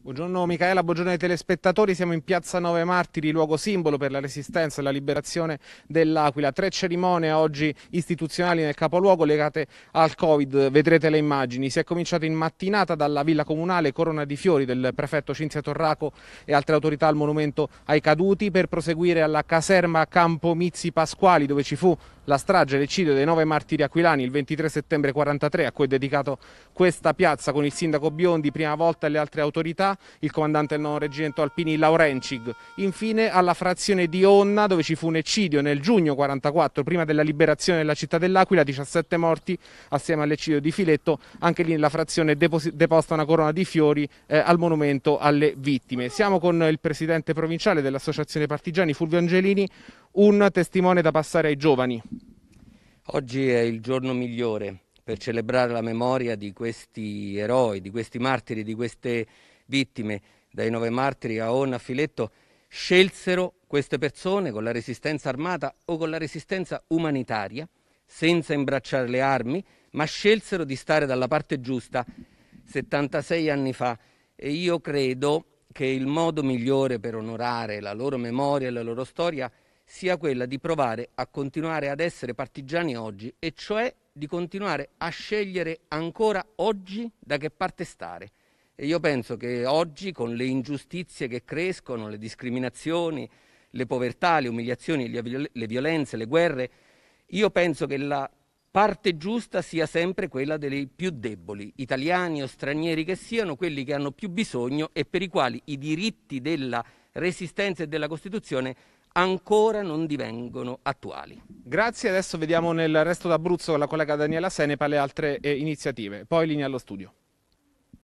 Buongiorno Michaela, buongiorno ai telespettatori, siamo in Piazza Nove Martiri, luogo simbolo per la resistenza e la liberazione dell'Aquila. Tre cerimonie oggi istituzionali nel capoluogo legate al Covid, vedrete le immagini. Si è cominciato in mattinata dalla Villa Comunale Corona di Fiori del prefetto Cinzia Torraco e altre autorità al Monumento ai Caduti per proseguire alla caserma Campo Mizzi Pasquali dove ci fu la strage e l'eccidio dei nove martiri aquilani il 23 settembre 43 a cui è dedicato questa piazza con il sindaco Biondi prima volta e le altre autorità, il comandante del 9 reggimento alpini Laurencig. Infine alla frazione di Onna dove ci fu un eccidio nel giugno 44 prima della liberazione della città dell'Aquila, 17 morti assieme all'eccidio di Filetto, anche lì nella frazione deposta una corona di fiori eh, al monumento alle vittime. Siamo con il presidente provinciale dell'Associazione Partigiani Fulvio Angelini, un testimone da passare ai giovani. Oggi è il giorno migliore per celebrare la memoria di questi eroi, di questi martiri, di queste vittime. Dai nove martiri a Onna a Filetto scelsero queste persone con la resistenza armata o con la resistenza umanitaria, senza imbracciare le armi, ma scelsero di stare dalla parte giusta 76 anni fa. E io credo che il modo migliore per onorare la loro memoria e la loro storia sia quella di provare a continuare ad essere partigiani oggi, e cioè di continuare a scegliere ancora oggi da che parte stare. E io penso che oggi, con le ingiustizie che crescono, le discriminazioni, le povertà, le umiliazioni, le violenze, le guerre, io penso che la parte giusta sia sempre quella dei più deboli, italiani o stranieri che siano, quelli che hanno più bisogno e per i quali i diritti della resistenza e della Costituzione ancora non divengono attuali. Grazie, adesso vediamo nel resto d'Abruzzo con la collega Daniela Senepa le altre eh, iniziative, poi linea allo studio.